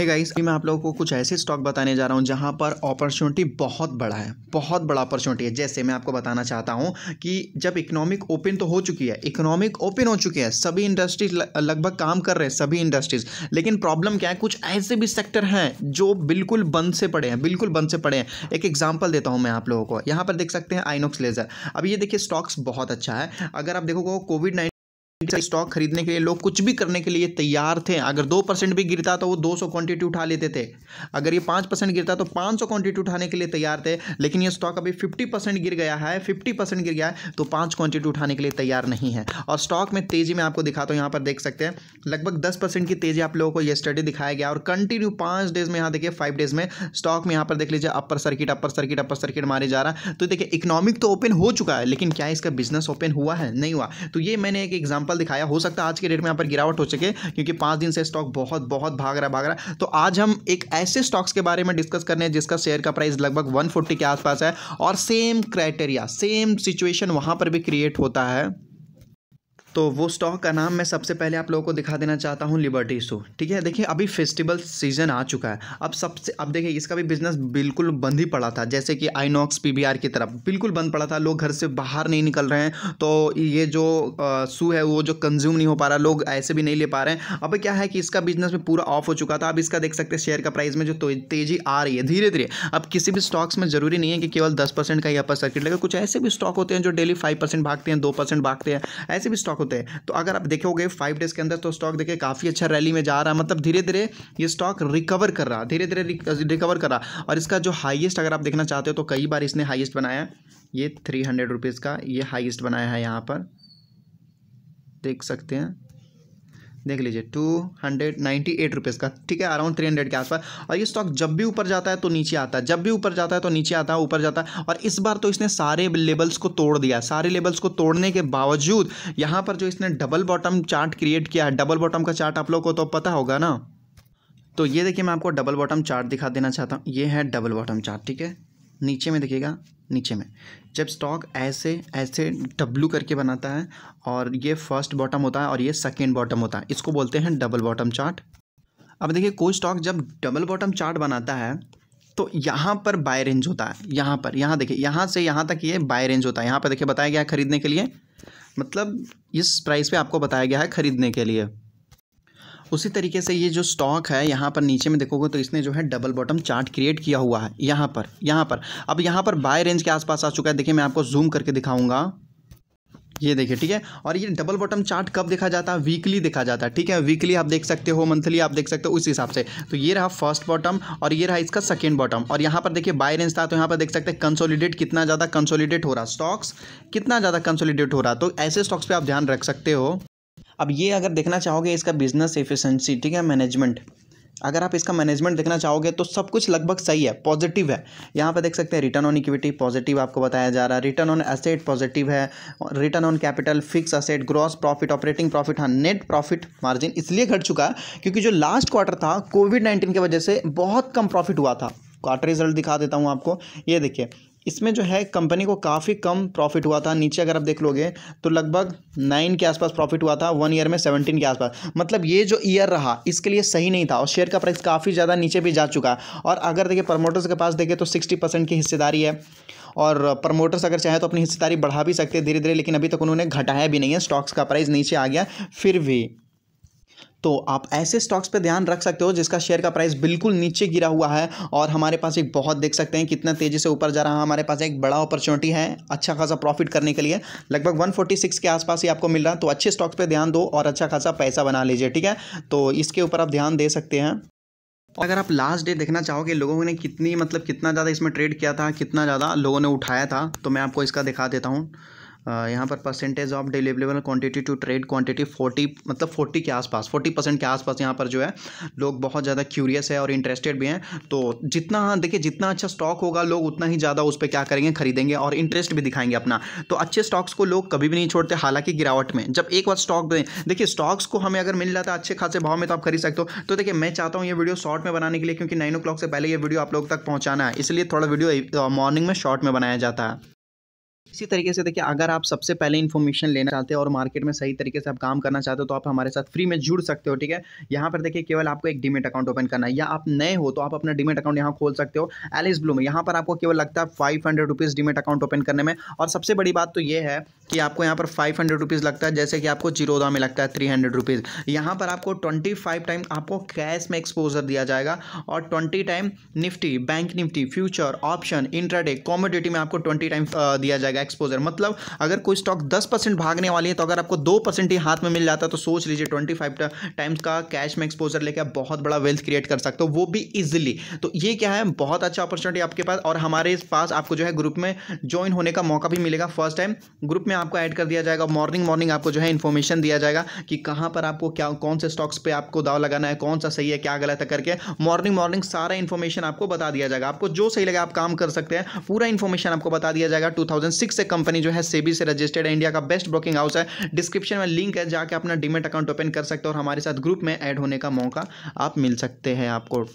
है गाइस मैं आप लोगों को कुछ ऐसे स्टॉक बताने जा रहा हूँ जहाँ पर अपॉर्चुनिटी बहुत बड़ा है बहुत बड़ा अपॉर्चुनिटी है जैसे मैं आपको बताना चाहता हूँ कि जब इकोनॉमिक ओपन तो हो चुकी है इकोनॉमिक ओपन हो चुकी है सभी इंडस्ट्रीज लगभग काम कर रहे हैं सभी इंडस्ट्रीज लेकिन प्रॉब्लम क्या है कुछ ऐसे भी सेक्टर हैं जो बिल्कुल बंद से पड़े हैं बिल्कुल बंद से पड़े हैं एक एग्जाम्पल देता हूँ मैं आप लोगों को यहाँ पर देख सकते हैं आइनोक्स लेजर अब ये देखिए स्टॉक्स बहुत अच्छा है अगर आप देखोगे कोविड स्टॉक खरीदने के लिए लोग कुछ भी करने के लिए तैयार थे अगर दो परसेंट भी गिरता तो वो दो सौ क्वांटिटी उठा लेते थे अगर ये पाँच परसेंट गिरता तो पाँच सौ क्वांटिटी उठाने के लिए तैयार थे लेकिन ये स्टॉक अभी फिफ्टी परसेंट गिर गया है फिफ्टी परसेंट गिर गया है तो पाँच क्वांटिटी उठाने के लिए तैयार नहीं है और स्टॉक में तेज़ी में आपको दिखाता हूँ यहाँ पर देख सकते हैं लगभग दस की तेज़ी आप लोगों को ये दिखाया गया और कंटिन्यू पाँच डेज में यहाँ देखिए फाइव डेज में स्टॉक में यहाँ पर देख लीजिए upper circuit upper circuit upper circuit मारे जा रहा तो देखिए इकोनॉमिक तो ओपन हो चुका है लेकिन क्या इसका बिजनेस ओपन हुआ है नहीं हुआ तो ये मैंने एक एग्जाम्पल दिखाया हो सकता है आज के डेट में यहाँ पर गिरावट हो सके क्योंकि पाँच दिन से स्टॉक बहुत बहुत भाग रहा भाग रहा तो आज हम एक ऐसे स्टॉक्स के बारे में डिस्कस करने हैं जिसका शेयर का प्राइस लगभग वन के आसपास है और सेम क्राइटेरिया सेम सिचुएशन वहाँ पर भी क्रिएट होता है तो वो स्टॉक का नाम मैं सबसे पहले आप लोगों को दिखा देना चाहता हूँ लिबर्टी शू ठीक है देखिए अभी फेस्टिवल सीजन आ चुका है अब सबसे अब देखिए इसका भी बिजनेस बिल्कुल बंद ही पड़ा था जैसे कि आईनॉक्स पीबीआर की तरफ बिल्कुल बंद पड़ा था लोग घर से बाहर नहीं निकल रहे हैं तो ये जो शू है वो जो कंज्यूम नहीं हो पा रहा लोग ऐसे भी नहीं ले पा रहे हैं अब क्या है कि इसका बिजनेस भी पूरा ऑफ हो चुका था अब इसका देख सकते हैं शेयर का प्राइस में जो तो, तेज़ी आ रही है धीरे धीरे अब किसी भी स्टॉक्स में ज़रूरी नहीं है कि केवल दस का ही अपर सर्किट लगे कुछ ऐसे भी स्टॉक होते हैं जो डेली फाइव भागते हैं दो भागते हैं ऐसे भी स्टॉक होते हैं तो अगर आप देखोगे फाइव डेज़ के अंदर तो स्टॉक देखिए काफ़ी अच्छा रैली में जा रहा है मतलब धीरे धीरे ये स्टॉक रिकवर कर रहा धीरे धीरे रिकवर कर रहा और इसका जो हाइएस्ट अगर आप देखना चाहते हो तो कई बार इसने हाइएस्ट बनाया ये थ्री हंड्रेड रुपीज़ का ये हाइएस्ट बनाया है यहाँ पर देख सकते हैं देख लीजिए two hundred ninety eight rupees का ठीक है अराउंड थ्री हंड्रेड के आसपास और ये स्टॉक जब भी ऊपर जाता है तो नीचे आता है जब भी ऊपर जाता है तो नीचे आता है ऊपर जाता है और इस बार तो इसने सारे लेवल्स को तोड़ दिया सारे लेवल्स को तोड़ने के बावजूद यहाँ पर जो इसने डबल बॉटम चार्ट क्रिएट किया है डबल बॉटम का चार्ट आप लोग को तो पता होगा ना तो ये देखिए मैं आपको डबल बॉटम चार्ट दिखा देना चाहता हूँ ये है डबल बॉटम चार्ट ठीक है नीचे में देखिएगा नीचे में जब स्टॉक ऐसे ऐसे डब्लू करके बनाता है और ये फर्स्ट बॉटम होता है और ये सेकेंड बॉटम होता है इसको बोलते हैं डबल बॉटम चार्ट अब देखिए कोई स्टॉक जब डबल बॉटम चार्ट बनाता है तो यहाँ पर बाय रेंज होता है यहाँ पर यहाँ देखिए यहाँ से यहाँ तक ये बाय रेंज होता है यहाँ पर देखिए बताया गया है खरीदने के लिए मतलब इस प्राइस पे आपको बताया गया है खरीदने के लिए उसी तरीके से ये जो स्टॉक है यहाँ पर नीचे में देखोगे तो इसने जो है डबल बॉटम चार्ट क्रिएट किया हुआ है यहाँ पर यहाँ पर अब यहाँ पर बाय रेंज के आसपास आ चुका है देखिए मैं आपको जूम करके दिखाऊंगा ये देखिए ठीक है और ये डबल बॉटम चार्ट कब देखा जाता है वीकली देखा जाता है ठीक है वीकली आप देख सकते हो मंथली आप देख सकते हो उस हिसाब से तो ये रहा फर्स्ट बॉटम और ये रहा इसका सेकेंड बॉटम और यहाँ पर देखिए बाय रेंज था तो यहाँ पर देख सकते हैं कंसोलिडेट कितना ज़्यादा कंसोलिडेट हो रहा स्टॉक्स कितना ज़्यादा कंसोलिडेट हो रहा तो ऐसे स्टॉक्स पर आप ध्यान रख सकते हो अब ये अगर देखना चाहोगे इसका बिजनेस एफिशिएंसी ठीक है मैनेजमेंट अगर आप इसका मैनेजमेंट देखना चाहोगे तो सब कुछ लगभग सही है पॉजिटिव है यहाँ पर देख सकते हैं रिटर्न ऑन इक्विटी पॉजिटिव आपको बताया जा रहा है रिटर्न ऑन एसेट पॉजिटिव है return on capital fix asset gross profit operating profit हाँ नेट प्रॉफिट मार्जिन इसलिए घट चुका है क्योंकि जो लास्ट क्वार्टर था कोविड नाइन्टीन की वजह से बहुत कम प्रॉफिट हुआ था क्वार्टर रिजल्ट दिखा देता हूँ आपको ये देखिए इसमें जो है कंपनी को काफ़ी कम प्रॉफिट हुआ था नीचे अगर आप देख लोगे तो लगभग नाइन के आसपास प्रॉफिट हुआ था वन ईयर में सेवनटीन के आसपास मतलब ये जो ईयर रहा इसके लिए सही नहीं था और शेयर का प्राइस काफ़ी ज़्यादा नीचे भी जा चुका है और अगर देखिए प्रमोटर्स के पास देखें तो सिक्सटी परसेंट की हिस्सेदारी है और प्रमोटर्स अगर चाहें तो अपनी हिस्सेदारी बढ़ा भी सकते हैं धीरे धीरे लेकिन अभी तक उन्होंने घटाया भी नहीं है स्टॉक्स का प्राइस नीचे आ गया फिर भी तो आप ऐसे स्टॉक्स पे ध्यान रख सकते हो जिसका शेयर का प्राइस बिल्कुल नीचे गिरा हुआ है और हमारे पास एक बहुत देख सकते हैं कितना तेज़ी से ऊपर जा रहा है हमारे पास एक बड़ा अपॉर्चुनिटी है अच्छा खासा प्रॉफिट करने के लिए लगभग 146 के आसपास ही आपको मिल रहा है तो अच्छे स्टॉक्स पे ध्यान दो और अच्छा खासा पैसा बना लीजिए ठीक है तो इसके ऊपर आप ध्यान दे सकते हैं और अगर आप लास्ट डे देखना चाहोगे लोगों ने कितनी मतलब कितना ज़्यादा इसमें ट्रेड किया था कितना ज़्यादा लोगों ने उठाया था तो मैं आपको इसका दिखा देता हूँ यहाँ पर percentage of deliverable quantity to trade quantity forty मतलब फोर्टी के आसपास फोर्टी परसेंट के आसपास यहाँ पर जो है लोग बहुत ज़्यादा क्यूरियस है और इंटरेस्टेड भी हैं तो जितना देखिए जितना अच्छा स्टॉक होगा लोग उतना ही ज़्यादा उस पर क्या करेंगे खरीदेंगे और इंटरेस्ट भी दिखाएंगे अपना तो अच्छे स्टॉक्स को लोग कभी भी नहीं छोड़ते हालांकि गिरावट में जब एक बार स्टॉक देखिए स्टॉक्स को हमें अगर मिल जाता है अच्छे खासे भाव में तो आप खरीद सकते हो तो देखिए मैं चाहता हूँ ये वीडियो शॉर्ट में बनाने के लिए क्योंकि नाइन ओ से पहले ये वीडियो आप लोग तक पहुँचाना है इसलिए थोड़ा वीडियो मॉर्निंग में शॉर्ट में बनाया जाता है इसी तरीके से देखिए अगर आप सबसे पहले इन्फॉर्मेशन लेना चाहते हो और मार्केट में सही तरीके से आप काम करना चाहते हो तो आप हमारे साथ फ्री में जुड़ सकते हो ठीक है यहाँ पर देखिए केवल आपको एक डिमेट अकाउंट ओपन करना है या आप नए हो तो आप अपना डिमेट अकाउंट यहाँ खोल सकते हो एलिस ब्लू में यहाँ पर आपको केवल लगता है five hundred demat account open करने में और सबसे बड़ी बात तो ये है कि आपको यहाँ पर फाइव हंड्रेड रुपीज़ लगता है जैसे कि आपको जीरोदा में लगता है थ्री हंड्रेड रुपीज़ यहाँ पर आपको ट्वेंटी फाइव टाइम आपको कैश में एक्सपोजर दिया जाएगा और twenty time Nifty bank Nifty future option intraday commodity में आपको ट्वेंटी टाइम दिया जाएगा जाएगा एक्सपोजर मतलब अगर कोई स्टॉक दस परसेंट भागने वाली है तो अगर आपको दो परसेंट ही हाथ में मिल जाता है तो सोच लीजिए ट्वेंटी फाइव टाइम्स का कैश में एक्सपोजर लेकर आप बहुत बड़ा वेल्थ क्रिएट कर सकते हो वो भी ईजिली तो ये क्या है बहुत अच्छा अपॉर्चुनिटी आपके पास और हमारे पास आपको जो है ग्रुप में ज्वाइन होने का मौका भी मिलेगा फर्स्ट टाइम ग्रुप में आपको ऐड कर दिया जाएगा मॉर्निंग मॉर्निंग आपको जो है इन्फॉर्मेशन दिया जाएगा कि कहाँ पर आपको क्या कौन से स्टॉक्स पर आपको दाव लगाना है कौन सा सही है क्या गलत है करके मॉर्निंग मॉर्निंग सारा इन्फॉर्मेशन आपको बता दिया जाएगा आपको जो सही लगे आप काम कर सकते हैं पूरा इन्फॉर्मेशन आपको बता दिया जाएगा टू सिक्स से कंपनी जो है सेबी से रजिस्टर्ड है इंडिया का बेस्ट ब्रोकिंग हाउस है डिस्क्रिप्शन में लिंक है जाके अपना डिमेट अकाउंट ओपन कर सकते हो और हमारे साथ ग्रुप में ऐड होने का मौका आप मिल सकते हैं आपको